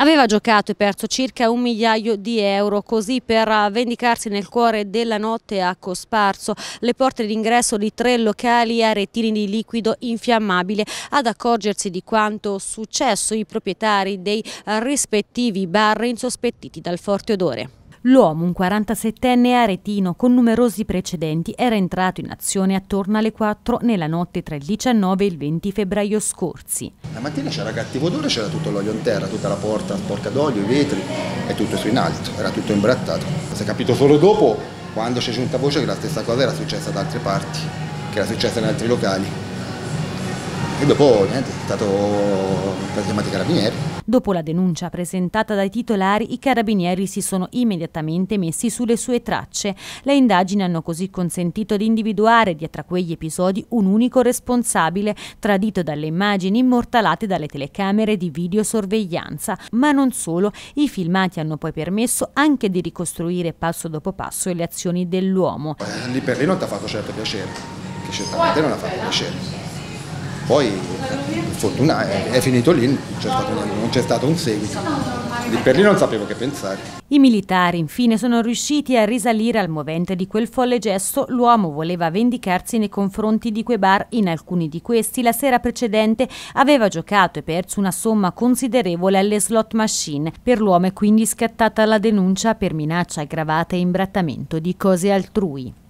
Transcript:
Aveva giocato e perso circa un migliaio di euro così per eh, vendicarsi nel cuore della notte a Cosparso le porte d'ingresso di tre locali a retini di liquido infiammabile ad accorgersi di quanto successo i proprietari dei eh, rispettivi bar insospettiti dal forte odore. L'uomo, un 47enne aretino con numerosi precedenti, era entrato in azione attorno alle 4 nella notte tra il 19 e il 20 febbraio scorsi. La mattina c'era cattivo odore, c'era tutto l'olio in terra, tutta la porta sporca d'olio, i vetri e tutto su in alto, era tutto imbrattato. Si è capito solo dopo, quando c'è giunta voce, che la stessa cosa era successa da altre parti, che era successa in altri locali e dopo niente, è stato chiamato i carabinieri. Dopo la denuncia presentata dai titolari, i carabinieri si sono immediatamente messi sulle sue tracce. Le indagini hanno così consentito di individuare dietro a quegli episodi un unico responsabile, tradito dalle immagini immortalate dalle telecamere di videosorveglianza. Ma non solo, i filmati hanno poi permesso anche di ricostruire passo dopo passo le azioni dell'uomo. Eh, lì per lì non ti ha fatto certo piacere, che certamente non ha fatto piacere poi fortuna è, è finito lì, non c'è stato un seguito per lì non sapevo che pensare. I militari infine sono riusciti a risalire al movente di quel folle gesto. L'uomo voleva vendicarsi nei confronti di quei bar. In alcuni di questi la sera precedente aveva giocato e perso una somma considerevole alle slot machine. Per l'uomo è quindi scattata la denuncia per minaccia aggravata e imbrattamento di cose altrui.